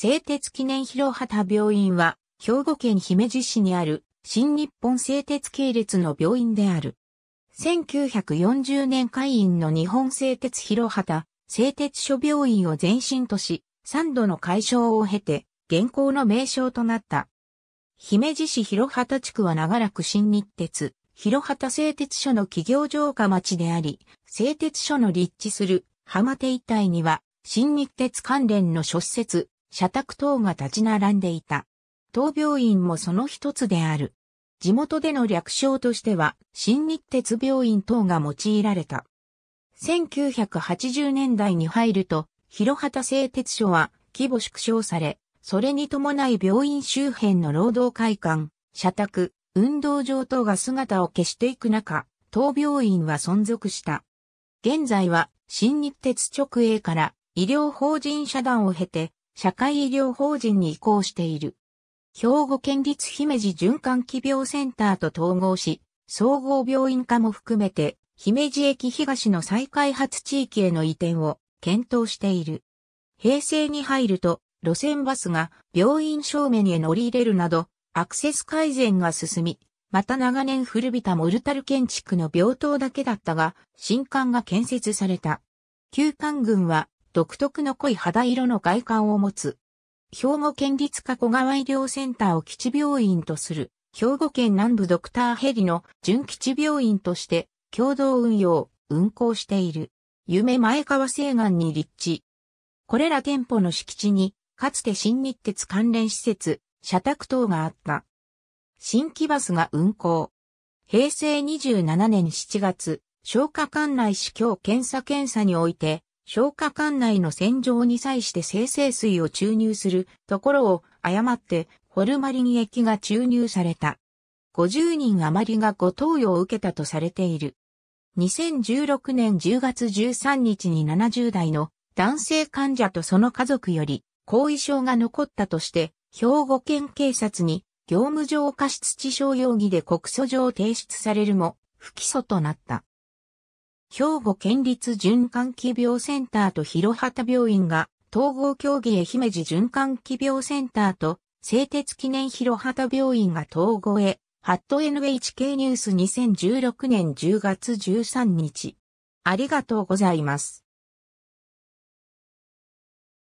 製鉄記念広畑病院は、兵庫県姫路市にある、新日本製鉄系列の病院である。1940年会員の日本製鉄広畑、製鉄所病院を前身とし、3度の解消を経て、現行の名称となった。姫路市広畑地区は長らく新日鉄、広畑製鉄所の企業城下町であり、製鉄所の立地する浜手一帯には、新日鉄関連の諸施設、社宅等が立ち並んでいた。東病院もその一つである。地元での略称としては、新日鉄病院等が用いられた。1980年代に入ると、広畑製鉄所は規模縮小され、それに伴い病院周辺の労働会館、社宅、運動場等が姿を消していく中、東病院は存続した。現在は新日鉄直営から医療法人社団を経て社会医療法人に移行している。兵庫県立姫路循環器病センターと統合し、総合病院化も含めて、姫路駅東の再開発地域への移転を検討している。平成に入ると、路線バスが病院正面へ乗り入れるなど、アクセス改善が進み、また長年古びたモルタル建築の病棟だけだったが、新館が建設された。旧館群は独特の濃い肌色の外観を持つ。兵庫県立加古川医療センターを基地病院とする、兵庫県南部ドクターヘリの準基地病院として共同運用、運行している。夢前川西岸に立地。これら店舗の敷地に、かつて新日鉄関連施設、社宅等があった。新規バスが運行。平成27年7月、消化管内市況検査検査において、消化管内の洗浄に際して生成水を注入するところを誤ってホルマリン液が注入された。50人余りがご投与を受けたとされている。2016年10月13日に70代の男性患者とその家族より後遺症が残ったとして、兵庫県警察に業務上過失致傷容疑で告訴状を提出されるも、不起訴となった。兵庫県立循環器病センターと広畑病院が、統合協議愛媛路循環器病センターと、製鉄記念広畑病院が統合へ、ハット NHK ニュース2016年10月13日。ありがとうございます。